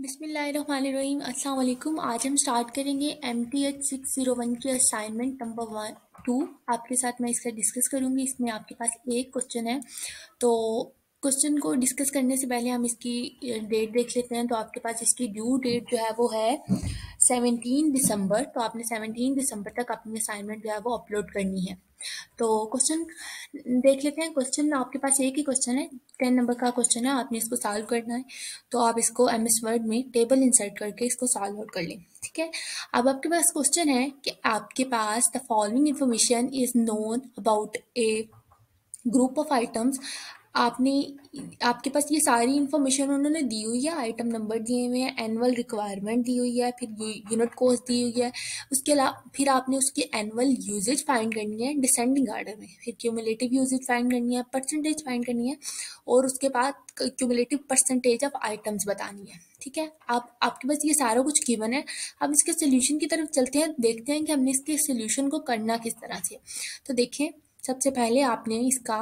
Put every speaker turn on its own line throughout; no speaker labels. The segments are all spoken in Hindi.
बिसमीम अल्लाम आज हम स्टार्ट करेंगे M T H six zero one की असाइनमेंट नंबर वन टू आपके साथ मैं इसका डिस्कस करूँगी इसमें आपके पास एक क्वेश्चन है तो क्वेश्चन को डिस्कस करने से पहले हम इसकी डेट uh, देख लेते हैं तो आपके पास इसकी ड्यू डेट जो है वो है सेवनटीन दिसंबर तो आपने सेवनटीन दिसंबर तक अपनी असाइनमेंट जो है वो अपलोड करनी है तो क्वेश्चन देख लेते हैं क्वेश्चन आपके पास एक ही क्वेश्चन है टेन नंबर का क्वेश्चन है आपने इसको सॉल्व करना है तो आप इसको एम एस वर्ड में टेबल इंसर्ट करके इसको सॉल्व आउट कर लें ठीक है अब आपके पास क्वेश्चन है कि आपके पास the following information is known about a group of items आपने आपके पास ये सारी इन्फॉर्मेशन उन्होंने दी हुई है आइटम नंबर दिए हुए हैं एनुअल रिक्वायरमेंट दी हुई है फिर यूनिट कोर्स दी हुई है उसके अलावा फिर आपने उसकी एनुअल यूजेज फाइंड करनी है डिसेंडिंग आर्डर में फिर क्यूमुलेटिव यूजेज फाइंड करनी है परसेंटेज फाइंड करनी है और उसके बाद क्यूमुलेटिव परसेंटेज ऑफ आइटम्स बतानी है ठीक है आप आपके पास ये सारा कुछ गिवन है अब इसके सोल्यूशन की तरफ चलते हैं देखते हैं कि हमने इसके सोल्यूशन को करना किस तरह से तो देखें सबसे पहले आपने इसका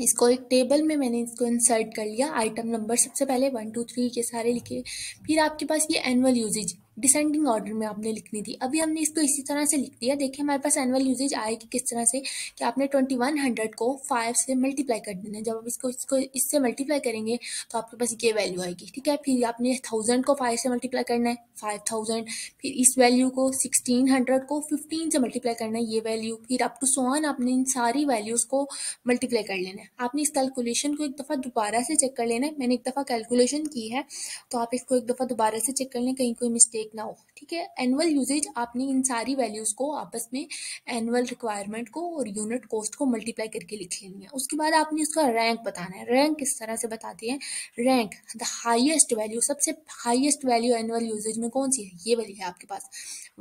इसको एक टेबल में मैंने इसको इंसर्ट कर लिया आइटम नंबर सबसे पहले वन टू थ्री के सारे लिखे फिर आपके पास ये एनुअल यूजेज डिसेंडिंग ऑर्डर में आपने लिखनी थी अभी हमने इसको इसी तरह से लिख दिया देखिए हमारे पास एनुअल यूजेज आएगी किस तरह से कि आपने ट्वेंटी वन हंड्रेड को फाइव से मल्टीप्लाई कर देना है जब आप इसको इसको इससे मल्टीप्लाई करेंगे तो आपके पास ये वैल्यू आएगी ठीक है फिर आपने थाउजेंड को फाइव से मल्टीप्लाई करना है फाइव थाउजेंड फिर इस वैल्यू को सिक्सटीन हंड्रेड को फिफ्टीन से मल्टीप्लाई करना है ये वैल्यू फिर अप टू सोन आपने इन सारी वैल्यूज़ को मल्टीप्लाई कर लेना है आपने इस कैलकुलेशन को एक दफ़ा दोबारा से चेक कर लेना है मैंने एक दफ़ा कैलकुलेशन की है तो आप इसको एक दफ़ा दोबारा से चेक कर लें कहीं कोई मिस्टेक देखना हो ठीक है एनुअल यूजेज आपने इन सारी वैल्यूज़ को आपस में एनुअल रिक्वायरमेंट को और यूनिट कॉस्ट को मल्टीप्लाई करके लिख लेनी है उसके बाद आपने उसका रैंक बताना है रैंक किस तरह से बताते हैं रैंक द हाइएस्ट वैल्यू सबसे हाइएस्ट वैल्यू एनुअल यूजेज में कौन सी है ये वाली है आपके पास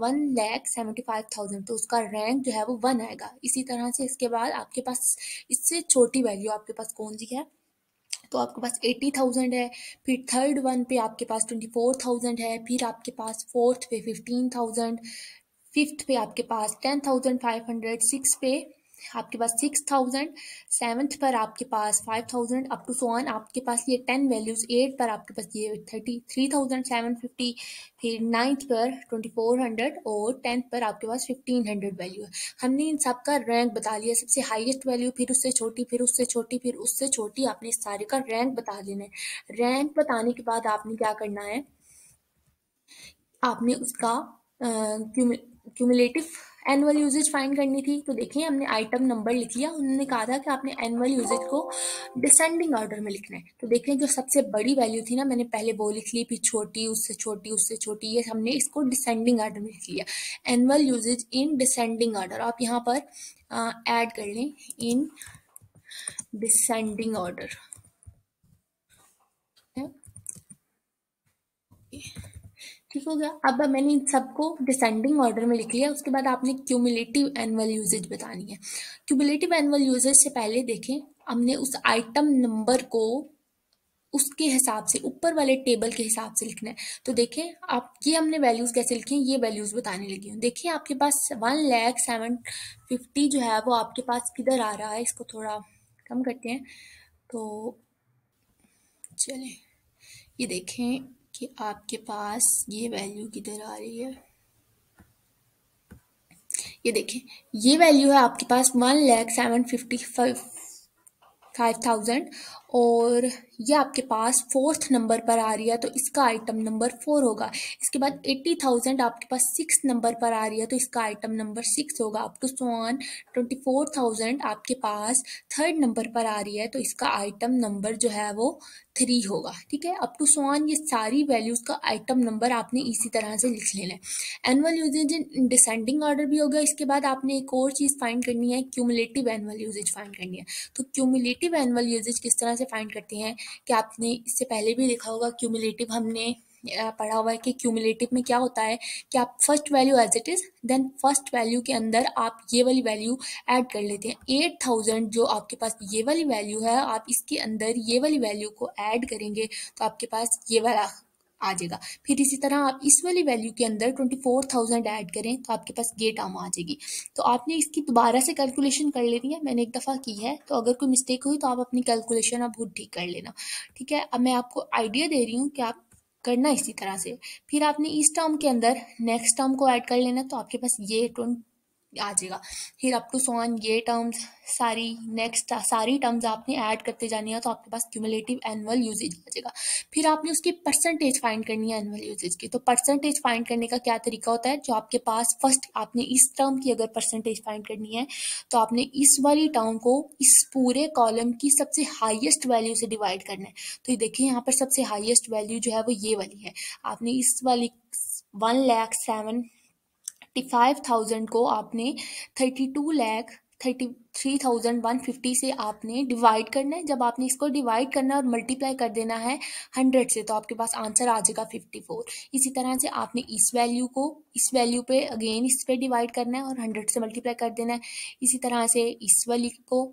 one lakh seventy five thousand तो उसका रैंक जो है वो वन आएगा इसी तरह से इसके बाद आपके पास इससे छोटी वैल्यू आपके पास कौन सी है तो आपके पास एट्टी थाउजेंड है फिर थर्ड वन पे आपके पास ट्वेंटी फोर थाउजेंड है फिर आपके पास फोर्थ पे फिफ्टीन थाउजेंड फिफ्थ पे आपके पास ten thousand five hundred six पे आपके पास सिक्स थाउजेंड सेवन्थ पर आपके पास फाइव थाउजेंड अप टू सोन आपके पास ये टेन वैल्यूज़ एट पर आपके पास ये thirty three thousand seven fifty फिर नाइन्थ पर ट्वेंटी फोर हंड्रेड और टेंथ पर आपके पास फिफ्टीन हंड्रेड वैल्यू है हमने इन सब का रैंक बता लिया सबसे हाईएस्ट वैल्यू फिर उससे छोटी फिर उससे छोटी फिर उससे छोटी आपने इस सारे का रैंक बता लेना है रैंक बताने के बाद आपने क्या करना है आपने उसका क्यूमुलेटिव एनुअल यूजेज फाइंड करनी थी तो देखिए हमने आइटम नंबर लिख लिया उन्होंने कहा था कि आपने एनुअल यूजेज को डिसेंडिंग ऑर्डर में लिखना है तो देखें जो सबसे बड़ी वैल्यू थी ना मैंने पहले वो लिख ली फिर छोटी उससे छोटी उससे छोटी ये हमने इसको डिसेंडिंग ऑर्डर में लिख लिया annual usage in descending order आप यहाँ पर एड कर लें इन डिसेंडिंग ऑर्डर ठीक हो गया अब मैंने इन सबको डिसेंडिंग ऑर्डर में लिख लिया उसके बाद आपने क्यूमुलेटिव एनुअल यूजेज बतानी है क्यूमुलेटिव एनुअल यूजेज से पहले देखें हमने उस आइटम नंबर को उसके हिसाब से ऊपर वाले टेबल के हिसाब से लिखना है तो देखें आप ये हमने वैल्यूज़ कैसे लिखी हैं ये वैल्यूज़ बताने लगी हूँ देखिए आपके पास वन लैख सेवन फिफ्टी जो है वो आपके पास किधर आ रहा है इसको थोड़ा कम करते हैं तो चलें ये देखें कि आपके पास ये वैल्यू किधर आ रही है ये देखिए ये वैल्यू है आपके पास one lakh seven fifty five thousand और ये आपके पास फोर्थ नंबर पर आ रही है तो इसका आइटम नंबर फोर होगा इसके बाद एट्टी थाउजेंड आपके पास सिक्स नंबर पर आ रही है तो इसका आइटम नंबर सिक्स होगा up to on twenty four thousand आपके पास थर्ड नंबर पर आ रही है तो इसका आइटम नंबर जो है वो थ्री होगा ठीक है अप टू ऑन ये सारी वैल्यूज़ का आइटम नंबर आपने इसी तरह से लिख लेना है annual usage in descending order भी होगा इसके बाद आपने एक और चीज़ फाइंड करनी है क्यूमुलेटिव एनुअल यूजेज फाइंड करनी है तो क्यूमुलेटिव एनुअल यूजेज किस तरह से कैसे फाइंड करते हैं कि आपने इससे पहले भी देखा होगा क्यूमुलेटिव हमने पढ़ा हुआ है कि क्यूमुलेटिव में क्या होता है कि आप first value as it is then first value के अंदर आप ये वाली वैल्यू ऐड कर लेते हैं एट थाउजेंड जो आपके पास ये वाली वैल्यू है आप इसके अंदर ये वाली वैल्यू को ऐड करेंगे तो आपके पास ये वाला आ जाएगा फिर इसी तरह आप इस वाली वैल्यू के अंदर ट्वेंटी फोर थाउजेंड ऐड करें तो आपके पास ये टर्म आ जाएगी तो आपने इसकी दोबारा से कैलकुलेशन कर लेनी है मैंने एक दफ़ा की है तो अगर कोई मिस्टेक हुई तो आप अपनी कैलकुलेशन आप खुद ठीक कर लेना ठीक है अब मैं आपको आइडिया दे रही हूँ कि आप करना इसी तरह से फिर आपने इस टर्म के अंदर नेक्स्ट टर्म को ऐड कर लेना तो आपके पास ये ट्वेंटी आ जाएगा फिर अप टू सोन ये टर्म्स सारी नेक्स्ट सारी टर्म्स आपने ऐड करते जानी है तो आपके पास क्यूमुलेटिव एनुअल यूजेज आ जाएगा फिर आपने उसकी परसेंटेज फाइंड करनी है एनुअल यूजेज की तो परसेंटेज फाइंड करने का क्या तरीका होता है जो आपके पास फर्स्ट आपने इस टर्म की अगर परसेंटेज फाइंड करनी है तो आपने इस वाली टर्म को इस पूरे कॉलम की सबसे हाइएस्ट वैल्यू से डिवाइड करना है तो ये देखिए यहाँ पर सबसे हाइएस्ट वैल्यू जो है वो ये वाली है आपने इस वाली one lakh seven five thousand को आपने thirty two lakh thirty three thousand one fifty से आपने डिवाइड करना है जब आपने इसको डिवाइड करना है और मल्टीप्लाई कर देना है हंड्रेड से तो आपके पास आंसर आ जाएगा फिफ्टी फोर इसी तरह से आपने इस वैल्यू को इस वैल्यू पे अगेन इस पे डिवाइड करना है और हंड्रेड से मल्टीप्लाई कर देना है इसी तरह से इस वैल्यू को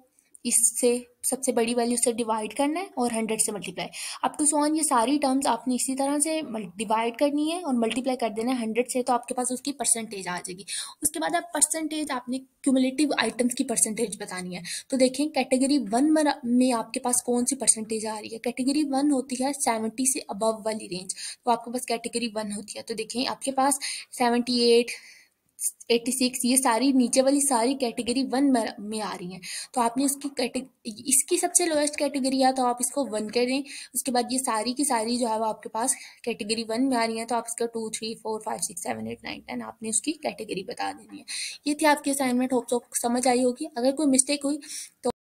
इससे सबसे बड़ी वैल्यू से डिवाइड करना है और हंड्रेड से मल्टीप्लाई अप टू सोन ये सारी टर्म्स आपने इसी तरह से डिवाइड करनी है और मल्टीप्लाई कर देना है हंड्रेड से तो आपके पास उसकी परसेंटेज आ जाएगी उसके बाद आप परसेंटेज आपने क्यूमुलेटिव आइटम्स की परसेंटेज बतानी है तो देखें कैटेगरी वन में आपके पास कौन सी परसेंटेज आ रही है कैटेगरी वन होती है सेवेंटी से अबव वाली रेंज तो आपके पास कैटेगरी वन होती है तो देखें आपके पास सेवेंटी एट एट्टी सिक्स ये सारी नीचे वाली सारी कैटेगरी वन में आ रही हैं तो आपने उसकी कैटेगरी इसकी सबसे लोएस्ट कैटेगरी है तो आप इसको वन कर दें उसके बाद ये सारी की सारी जो है वो आपके पास कैटेगरी वन में आ रही हैं तो आप इसका two three four five six seven eight nine ten आपने उसकी कैटेगरी बता देनी है ये थी आपकी असाइनमेंट होप सो समझ आई होगी अगर कोई मिस्टेक हुई तो